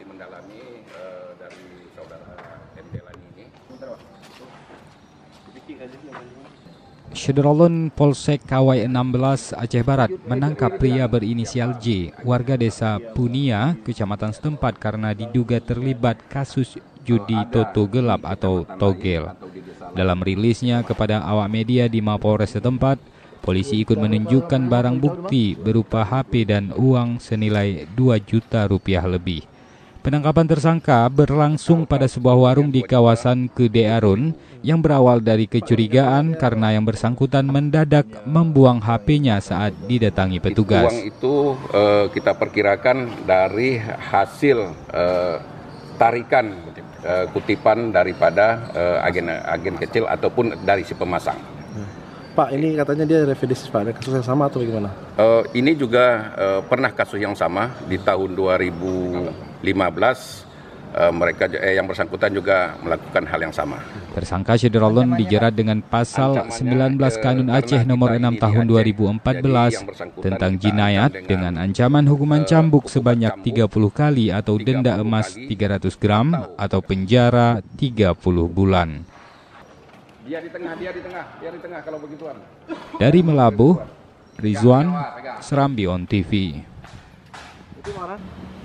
masih mendalami uh, dari saudara MD Lani ini. Syederolon Polsek Kawai 16 Aceh Barat menangkap pria berinisial J, warga desa Punia, kecamatan setempat karena diduga terlibat kasus judi toto gelap atau togel. Dalam rilisnya kepada awak media di Mapolres setempat, polisi ikut menunjukkan barang bukti berupa HP dan uang senilai 2 juta rupiah lebih. Penangkapan tersangka berlangsung pada sebuah warung di kawasan Arun yang berawal dari kecurigaan karena yang bersangkutan mendadak membuang HP-nya saat didatangi petugas. Uang itu uh, kita perkirakan dari hasil uh, tarikan uh, kutipan daripada agen-agen kecil ataupun dari si pemasang. Pak, ini katanya dia revisi Pak, ada kasus yang sama atau bagaimana? Uh, ini juga uh, pernah kasus yang sama di tahun 2000 15 eh, mereka eh, yang bersangkutan juga melakukan hal yang sama. Tersangka Syederalon dijerat dengan pasal 19 eh, Kanun Aceh nomor 6 tahun 2014 tentang jinayat dengan ancaman hukuman eh, cambuk sebanyak 30 kali atau denda emas 300 gram atau penjara 30 bulan. Dia di tengah, dia di tengah, dia di tengah kalau begituan. Dari Melabuh, Rizwan, Serambi on TV. Itu marah.